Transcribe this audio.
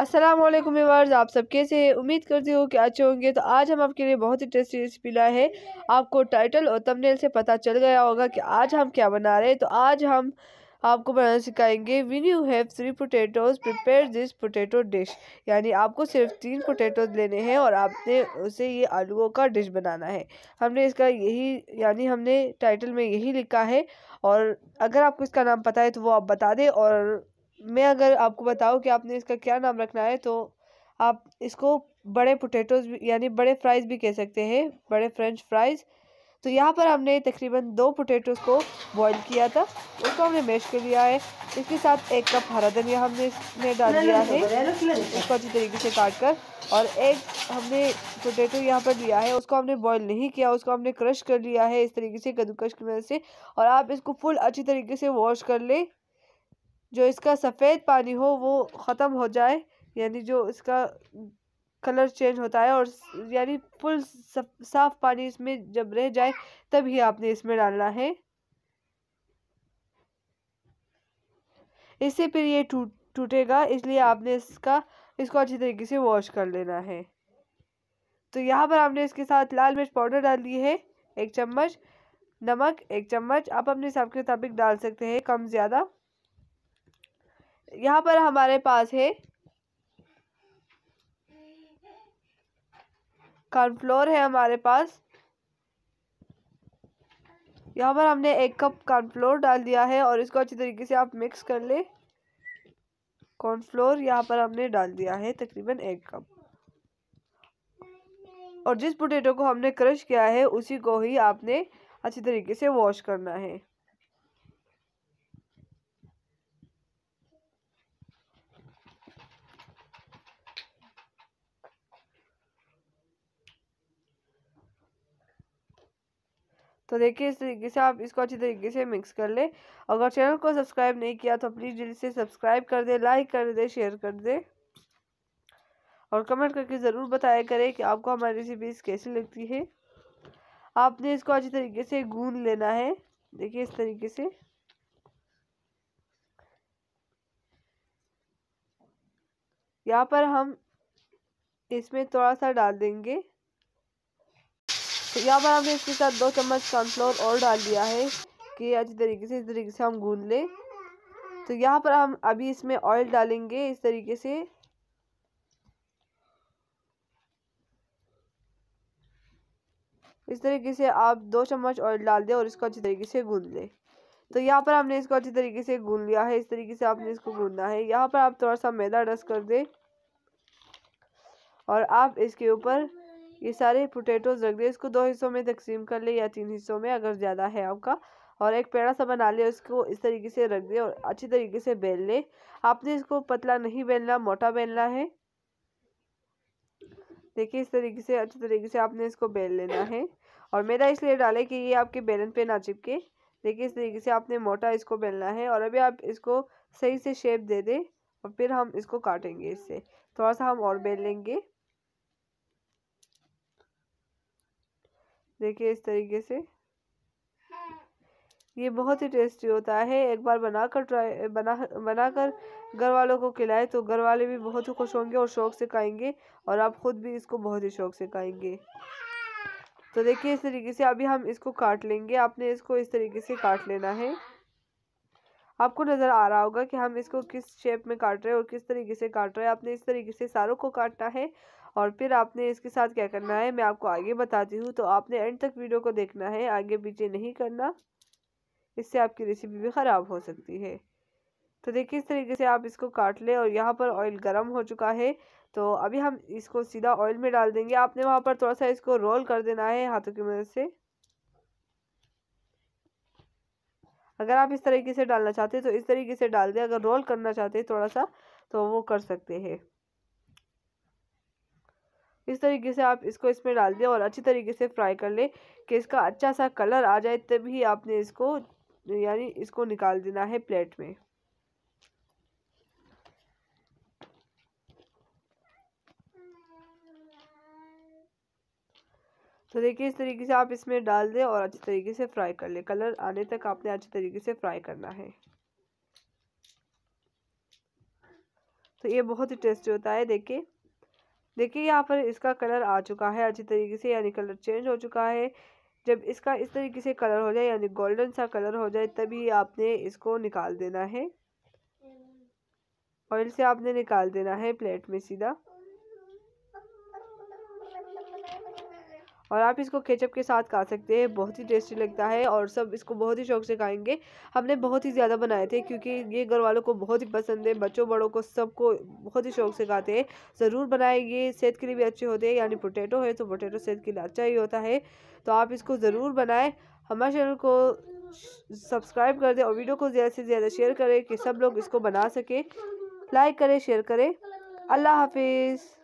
असलम व्यवर्स आप सब कैसे उम्मीद करती हूँ कि अच्छे होंगे तो आज हम आपके लिए बहुत ही टेस्टी रेसिपी लाए हैं आपको टाइटल और तमनेल से पता चल गया होगा कि आज हम क्या बना रहे हैं तो आज हम आपको बनाना सिखाएंगे when you have three potatoes prepare this potato dish यानी आपको सिर्फ तीन पोटैटोज लेने हैं और आपने उसे ये आलूओं का डिश बनाना है हमने इसका यही यानी हमने टाइटल में यही लिखा है और अगर आपको इसका नाम पता है तो वो आप बता दें और मैं अगर आपको बताऊँ कि आपने इसका क्या नाम रखना है तो आप इसको बड़े पोटैटोज यानी बड़े फ्राइज़ भी कह सकते हैं बड़े फ्रेंच फ्राइज़ तो यहाँ पर हमने तकरीबन दो पोटैटोज़ को बॉईल किया था उसको हमने मैश कर लिया है इसके साथ एक कप हरा धनिया हमने इसमें डाल दिया है उसको अच्छी तरीके से काट कर और एक हमने पोटैटो यहाँ पर लिया है उसको हमने बॉईल नहीं किया उसको हमने क्रश कर लिया है इस तरीके से कद्दूकश की मदद से और आप इसको फुल अच्छी तरीके से वॉश कर लें जो इसका सफ़ेद पानी हो वो ख़त्म हो जाए यानी जो इसका कलर चेंज होता है और यानी फुल साफ पानी इसमें जब रह जाए तभी आपने इसमें डालना है इससे फिर ये टूट टूटेगा इसलिए आपने इसका इसको अच्छी तरीके से वॉश कर लेना है तो यहाँ पर आपने इसके साथ लाल मिर्च पाउडर डाल दी है एक चम्मच नमक एक चम्मच आप अपने हिसाब के मुताबिक डाल सकते हैं कम ज़्यादा यहाँ पर हमारे पास है कॉर्नफ्लोर है हमारे पास यहाँ पर हमने एक कप कॉर्नफ्लोर डाल दिया है और इसको अच्छी तरीके से आप मिक्स कर ले कॉर्नफ्लोर यहाँ पर हमने डाल दिया है तकरीबन एक कप और जिस पोटैटो को हमने क्रश किया है उसी को ही आपने अच्छी तरीके से वॉश करना है तो देखिए इस तरीके से आप इसको अच्छी तरीके से मिक्स कर लें अगर चैनल को सब्सक्राइब नहीं किया तो प्लीज़ जल्दी से सब्सक्राइब कर दें लाइक कर दें शेयर कर दें और कमेंट करके ज़रूर बताया करें कि आपको हमारी रेसिपीज़ कैसी लगती है आपने इसको अच्छी तरीके से गूंद लेना है देखिए इस तरीके से यहाँ पर हम इसमें थोड़ा सा डाल देंगे तो यहाँ पर हमने इसके साथ दो चम्मच सनफ्लावर और डाल दिया है कि अच्छी तरीके से इस तरीके से हम गूंद लें तो यहाँ पर हम अभी इसमें ऑयल डालेंगे इस तरीके से इस तरीके से आप दो चम्मच ऑयल डाल दें और इसको अच्छी तरीके से गूंद लें तो यहाँ पर हमने इसको अच्छी तरीके से गूंद लिया है इस तरीके से आपने इसको गूंदना है यहाँ पर आप थोड़ा सा मैदा डस्ट कर दें और आप इसके ऊपर ये सारे पोटैटोज रख दिए इसको दो हिस्सों में तकसीम कर ले या तीन हिस्सों में अगर ज़्यादा है आपका और एक पेड़ा सा बना ले उसको इस तरीके से रख दे और अच्छी तरीके से बेल ले आपने इसको पतला नहीं बेलना मोटा बेलना है देखिए इस तरीके से अच्छे तरीके से आपने इसको बेल लेना है और मैदा इसलिए डाले कि ये आपके बेलन पे ना चिपके देखिए इस तरीके से आपने मोटा इसको बेलना है और अभी आप इसको सही से शेप दे दें और फिर हम इसको काटेंगे इससे थोड़ा सा हम और बेल लेंगे देखिए इस तरीके से हाँ। ये बहुत ही टेस्टी होता है एक बार बनाकर ट्राई बना बनाकर घर वालों को खिलाए तो घर वाले भी बहुत ही खुश होंगे और शौक से खाएंगे और आप ख़ुद भी इसको बहुत ही शौक से खाएंगे तो देखिए इस तरीके से अभी हम इसको काट लेंगे आपने इसको इस तरीके से काट लेना है आपको नज़र आ रहा होगा कि हम इसको किस शेप में काट रहे हैं और किस तरीके से काट रहे हैं आपने इस तरीके से सारों को काटना है और फिर आपने इसके साथ क्या करना है मैं आपको आगे बताती हूँ तो आपने एंड तक वीडियो को देखना है आगे पीछे नहीं करना इससे आपकी रेसिपी भी ख़राब हो सकती है तो देखिए इस तरीके से आप इसको काट लें और यहाँ पर ऑयल गर्म हो चुका है तो अभी हम इसको सीधा ऑयल में डाल देंगे आपने वहाँ पर थोड़ा सा इसको रोल कर देना है हाथों की मदद से अगर आप इस तरीके से डालना चाहते हैं तो इस तरीके से डाल दें अगर रोल करना चाहते हैं थोड़ा सा तो वो कर सकते हैं इस तरीके से आप इसको इसमें डाल दें और अच्छी तरीके से फ्राई कर लें कि इसका अच्छा सा कलर आ जाए तभी आपने इसको यानी इसको निकाल देना है प्लेट में तो देखिए इस तरीके से आप इसमें डाल दें और अच्छे तरीके से फ्राई कर लें कलर आने तक आपने अच्छे तरीके से फ्राई करना है तो ये बहुत ही टेस्टी होता है देखिए देखिए यहाँ पर इसका कलर आ चुका है अच्छी तरीके से यानी कलर चेंज हो चुका है जब इसका इस तरीके से कलर हो जाए यानी गोल्डन सा कलर हो जाए तभी आपने इसको निकाल देना है ऑयल से आपने निकाल देना है प्लेट में सीधा और आप इसको केचप के साथ खा सकते हैं बहुत ही टेस्टी लगता है और सब इसको बहुत ही शौक से खाएंगे हमने बहुत ही ज़्यादा बनाए थे क्योंकि ये घर वालों को बहुत ही पसंद है बच्चों बड़ों को सबको बहुत ही शौक से खाते हैं ज़रूर बनाएं ये सेहत के लिए भी अच्छे होते हैं यानी पोटैटो है तो पोटैटो सेहत के लिए अच्छा ही होता है तो आप इसको ज़रूर बनाएँ हमारे चैनल को सब्सक्राइब कर दें और वीडियो को ज़्यादा से ज़्यादा शेयर करें कि सब लोग इसको बना सकें लाइक करें शेयर करें अल्लाह हाफिज़